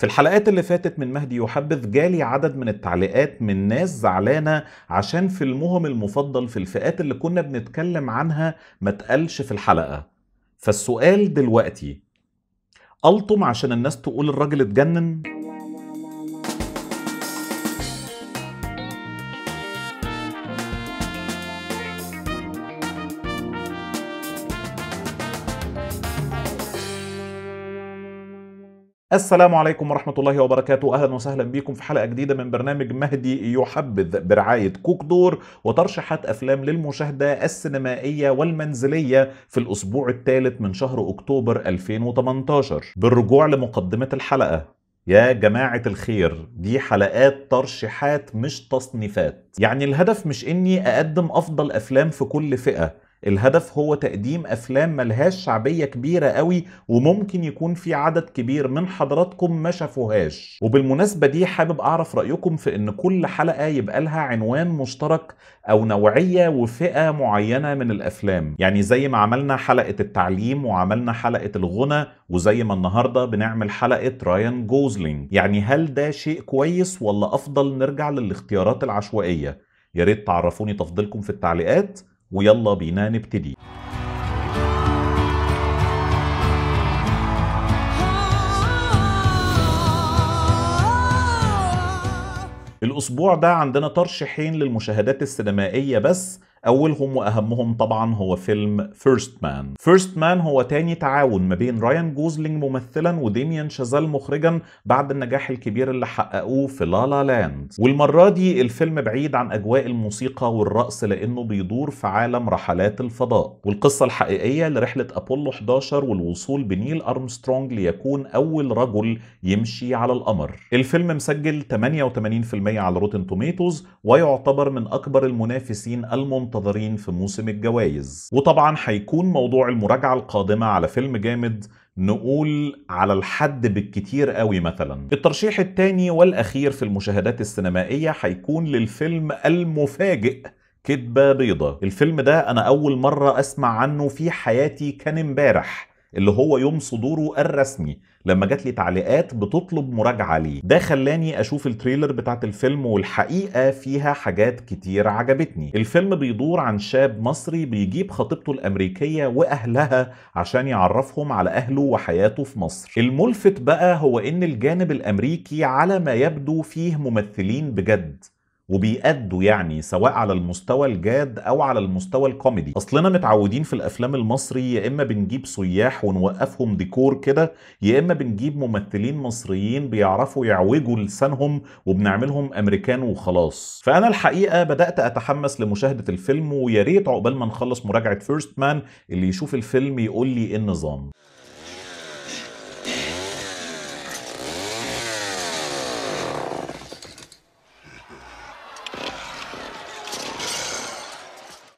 في الحلقات اللي فاتت من مهدي يحبذ جالي عدد من التعليقات من ناس زعلانة عشان فيلمهم المفضل في الفئات اللي كنا بنتكلم عنها ما تقلش في الحلقة فالسؤال دلوقتي ألطم عشان الناس تقول الراجل اتجنن؟ السلام عليكم ورحمة الله وبركاته أهلا وسهلا بكم في حلقة جديدة من برنامج مهدي يحبذ برعاية كوك دور وترشيحات أفلام للمشاهدة السينمائية والمنزلية في الأسبوع الثالث من شهر أكتوبر 2018 بالرجوع لمقدمة الحلقة يا جماعة الخير دي حلقات ترشيحات مش تصنيفات يعني الهدف مش اني اقدم افضل افلام في كل فئة الهدف هو تقديم افلام ملهاش شعبيه كبيره قوي وممكن يكون في عدد كبير من حضراتكم ما شافوهاش وبالمناسبه دي حابب اعرف رايكم في ان كل حلقه يبقى لها عنوان مشترك او نوعيه وفئه معينه من الافلام يعني زي ما عملنا حلقه التعليم وعملنا حلقه الغنى وزي ما النهارده بنعمل حلقه رايان جوزلينج يعني هل ده شيء كويس ولا افضل نرجع للاختيارات العشوائيه يا ريت تعرفوني تفضيلكم في التعليقات ويلا بينا نبتدي الأسبوع ده عندنا ترشيحين للمشاهدات السينمائية بس أولهم وأهمهم طبعا هو فيلم فيرست مان فيرست مان هو تاني تعاون ما بين رايان جوزلينج ممثلا وديميان شازال مخرجا بعد النجاح الكبير اللي حققوه في لا لا لاند والمرة دي الفيلم بعيد عن أجواء الموسيقى والرقص لأنه بيدور في عالم رحلات الفضاء والقصة الحقيقية لرحلة أبولو 11 والوصول بنيل أرمسترونج ليكون أول رجل يمشي على القمر الفيلم مسجل 88% على روتن توميتوز ويعتبر من أكبر المنافسين الممتازين المنتظرين في موسم الجوائز وطبعا هيكون موضوع المراجعة القادمة على فيلم جامد نقول على الحد بالكتير قوي مثلا الترشيح الثاني والأخير في المشاهدات السينمائية هيكون للفيلم المفاجئ كدبة بيضة الفيلم ده أنا أول مرة أسمع عنه في حياتي كان امبارح اللي هو يوم صدوره الرسمي لما جات لي تعليقات بتطلب مراجعه ليه ده خلاني اشوف التريلر بتاعت الفيلم والحقيقه فيها حاجات كتير عجبتني الفيلم بيدور عن شاب مصري بيجيب خطيبته الامريكيه واهلها عشان يعرفهم على اهله وحياته في مصر الملفت بقى هو ان الجانب الامريكي على ما يبدو فيه ممثلين بجد وبيأدوا يعني سواء على المستوى الجاد او على المستوى الكوميدي اصلنا متعودين في الافلام المصري يا اما بنجيب سياح ونوقفهم ديكور كده يا اما بنجيب ممثلين مصريين بيعرفوا يعوجوا لسانهم وبنعملهم امريكان وخلاص فانا الحقيقه بدات اتحمس لمشاهده الفيلم ويا ريت عقبال ما نخلص مراجعه فيرست مان اللي يشوف الفيلم يقول لي ايه النظام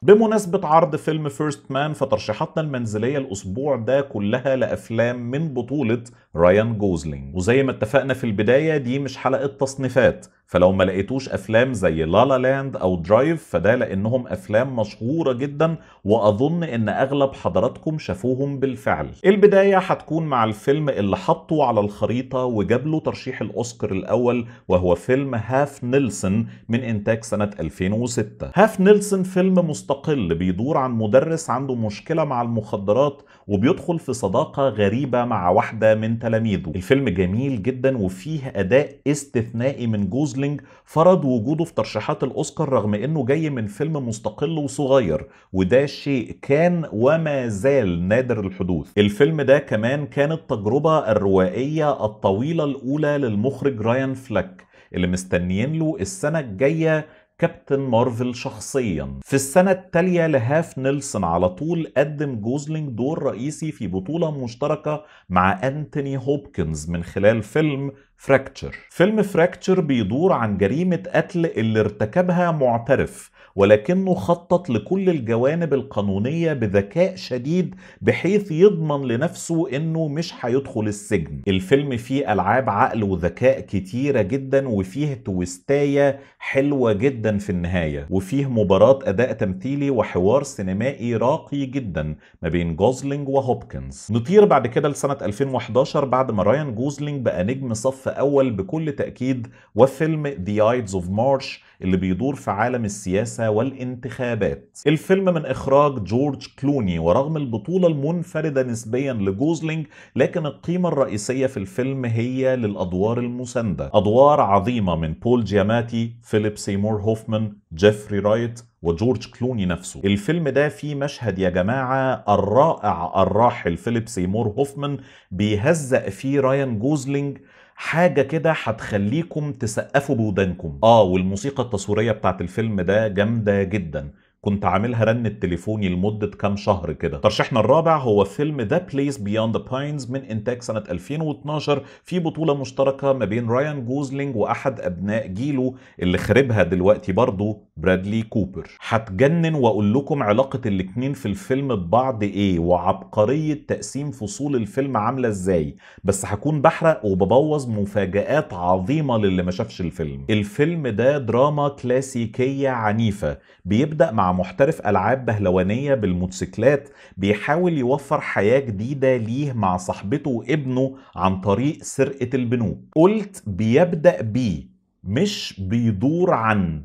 بمناسبة عرض فيلم فيرست مان فترشيحاتنا المنزلية الأسبوع ده كلها لأفلام من بطولة رايان جوزلينج وزي ما اتفقنا في البداية دي مش حلقة تصنيفات فلو ما لقيتوش افلام زي لالا لاند او درايف فده لانهم افلام مشهوره جدا واظن ان اغلب حضراتكم شافوهم بالفعل البدايه هتكون مع الفيلم اللي حطه على الخريطه وجاب له ترشيح الاوسكار الاول وهو فيلم هاف نيلسون من انتاج سنه 2006 هاف نيلسون فيلم مستقل بيدور عن مدرس عنده مشكله مع المخدرات وبيدخل في صداقه غريبه مع واحده من تلاميذه الفيلم جميل جدا وفيه اداء استثنائي من جوز جوسلينج فرض وجوده في ترشيحات الاوسكار رغم انه جاي من فيلم مستقل وصغير وده شيء كان وما زال نادر الحدوث الفيلم ده كمان كانت التجربه الروائيه الطويله الاولى للمخرج رايان فلاك اللي مستنيين له السنه الجايه كابتن مارفل شخصيا في السنة التالية لهاف نيلسون على طول قدم جوزلينج دور رئيسي في بطولة مشتركة مع أنتوني هوبكنز من خلال فيلم فراكتشر فيلم فراكتشر بيدور عن جريمة قتل اللي ارتكبها معترف ولكنه خطط لكل الجوانب القانونية بذكاء شديد بحيث يضمن لنفسه انه مش هيدخل السجن الفيلم فيه العاب عقل وذكاء كتيرة جدا وفيه تويستاية حلوة جدا في النهاية وفيه مباراة اداء تمثيلي وحوار سينمائي راقي جدا ما بين جوزلينج وهوبكنز نطير بعد كده لسنة 2011 بعد ما رايان جوزلينج بقى نجم صف اول بكل تأكيد وفيلم The Ides of March اللي بيدور في عالم السياسة والانتخابات الفيلم من إخراج جورج كلوني ورغم البطولة المنفردة نسبيا لجوزلينج لكن القيمة الرئيسية في الفيلم هي للأدوار المساندة أدوار عظيمة من بول جياماتي فيليب سيمور هوفمان جيفري رايت وجورج كلوني نفسه الفيلم ده فيه مشهد يا جماعة الرائع الراحل فيليب سيمور هوفمان بيهزأ فيه رايان جوزلينج حاجة كده هتخليكم تسقفوا بودانكم اه والموسيقى التصويرية بتاعت الفيلم ده جامدة جدا كنت عاملها رنة تليفوني لمدة كام شهر كده ترشيحنا الرابع هو فيلم ذا بليس بياند ذا باينز من انتاج سنة 2012 في بطولة مشتركة ما بين رايان جوزلينج واحد ابناء جيله اللي خربها دلوقتي برضه برادلي كوبر هتجنن واقول لكم علاقة الاتنين في الفيلم ببعض ايه وعبقرية تقسيم فصول الفيلم عاملة ازاي بس هكون بحرق وببوظ مفاجآت عظيمة للي ما شافش الفيلم الفيلم ده دراما كلاسيكية عنيفة بيبدأ مع محترف العاب بهلوانيه بالموتوسيكلات بيحاول يوفر حياه جديده ليه مع صاحبته وابنه عن طريق سرقه البنوك قلت بيبدا بيه مش بيدور عن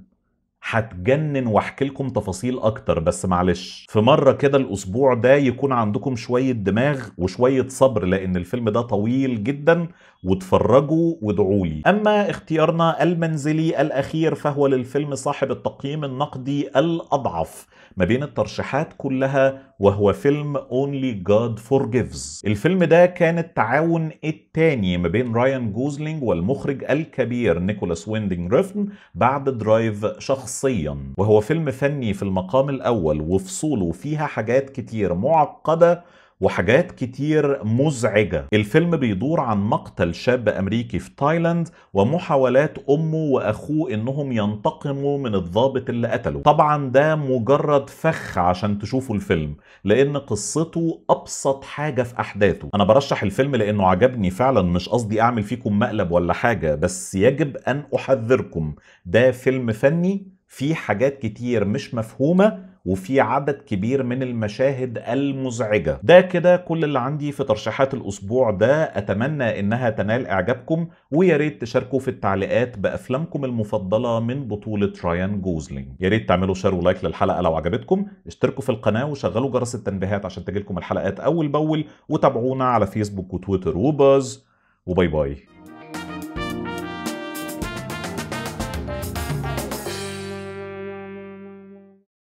هتجنن واحكي لكم تفاصيل اكتر بس معلش في مره كده الاسبوع ده يكون عندكم شويه دماغ وشويه صبر لان الفيلم ده طويل جدا واتفرجوا وادعوا لي اما اختيارنا المنزلي الاخير فهو للفيلم صاحب التقييم النقدي الاضعف ما بين الترشيحات كلها وهو فيلم Only God Forgives الفيلم ده كان التعاون الثاني ما بين رايان جوزلينج والمخرج الكبير نيكولاس ويندينج ريفن بعد درايف شخص شخصيا وهو فيلم فني في المقام الأول وفصوله فيها حاجات كتير معقدة وحاجات كتير مزعجة الفيلم بيدور عن مقتل شاب أمريكي في تايلاند ومحاولات أمه وأخوه إنهم ينتقموا من الضابط اللي قتله طبعا ده مجرد فخ عشان تشوفوا الفيلم لأن قصته أبسط حاجة في أحداثه أنا برشح الفيلم لأنه عجبني فعلا مش قصدي أعمل فيكم مقلب ولا حاجة بس يجب أن أحذركم ده فيلم فني في حاجات كتير مش مفهومه وفي عدد كبير من المشاهد المزعجه ده كده كل اللي عندي في ترشيحات الاسبوع ده اتمنى انها تنال اعجابكم ويا ريت تشاركوا في التعليقات بافلامكم المفضله من بطوله رايان جوزلينج يا ريت تعملوا شير ولايك للحلقه لو عجبتكم اشتركوا في القناه وشغلوا جرس التنبيهات عشان تجيلكم الحلقات اول باول وتابعونا على فيسبوك وتويتر وباز وباي باي